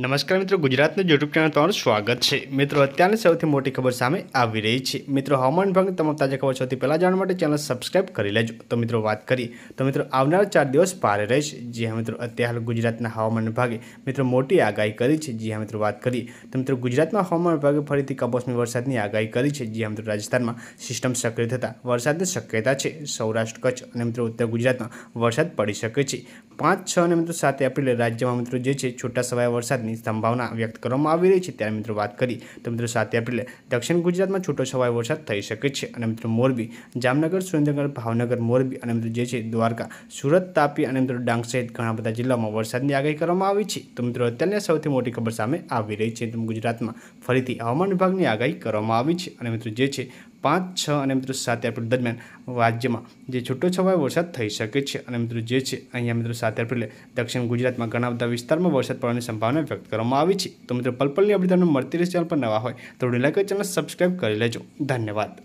નમસ્કાર મિત્રો Gujarat news YouTube channel પર સ્વાગત છે મિત્રો અત્યારેન સૌથી મોટી ખબર સામે આવી રહી છે મિત્રો હવામાન વિભાગ તમને તાજેતર ખબર છેથી પેલા જાણવા માટે ચેનલ સબ્સ્ક્રાઇબ કરી લેજો તો મિત્રો વાત કરી તો મિત્રો આવનારા 4 દિવસ ભારે રહેશે જે મિત્રો અત્યારે હાલ ગુજરાતના હવામાન વિભાગે મિત્રો મોટી આગાહી કરી છે જે મિત્રો વાત કરી તો મિત્રો ગુજરાતમાં હવામાન વિભાગે ફરીથી કપોસની વરસાદની આગાહી કરી છે જે મિત્રો રાજસ્થાનમાં સિસ્ટમ સક્રિય થતા વરસાદની શક્યતા છે સૌરાષ્ટ્ર કચ્છ અને મિત્રો ઉત્તર ગુજરાતમાં વરસાદ પડી શકે છે 5 6 અને મિત્રો 7 એપિલે રાજ્યમાં મિત્રો જે છે છૂટાછવાયા વરસાદ વરસાદની સંભાવના વ્યક્ત કરવામાં આવી રહી છે ત્યારે મિત્રો વાત કરી તો મિત્રો સાત એપ્રિલે દક્ષિણ ગુજરાતમાં છૂટોછવાયો વરસાદ થઈ શકે છે અને મિત્રો મોરબી જામનગર સુરેન્દ્રનગર ભાવનગર મોરબી અને મિત્રો જે છે દ્વારકા સુરત તાપી અને મિત્રો ડાંગ સહિત ઘણા બધા જિલ્લામાં વરસાદની આગાહી કરવામાં આવી છે તો મિત્રો અત્યારની સૌથી મોટી ખબર સામે આવી રહી છે તો ગુજરાતમાં ફરીથી હવામાન વિભાગની આગાહી કરવામાં આવી છે અને મિત્રો જે છે 5 6 અને મિત્રો 7 એપ્રિલ દરમિયાન વાદ્યમાં જે છૂટો છવાય વર્ષત થઈ શકે છે અને મિત્રો જે છે અહીયા મિત્રો 7 એપ્રિલલે દક્ષિણ ગુજરાતમાં ગણાવતા વિસ્તારમાં વર્ષત પડવાની સંભાવના વ્યક્ત કરવામાં આવી છે તો મિત્રો પલપલની અભીત તમને મર્તીરીસ ચેનલ પર નવા હોય તોડે લાઈક અને ચેનલ સબસ્ક્રાઇબ કરી લેજો ધન્યવાદ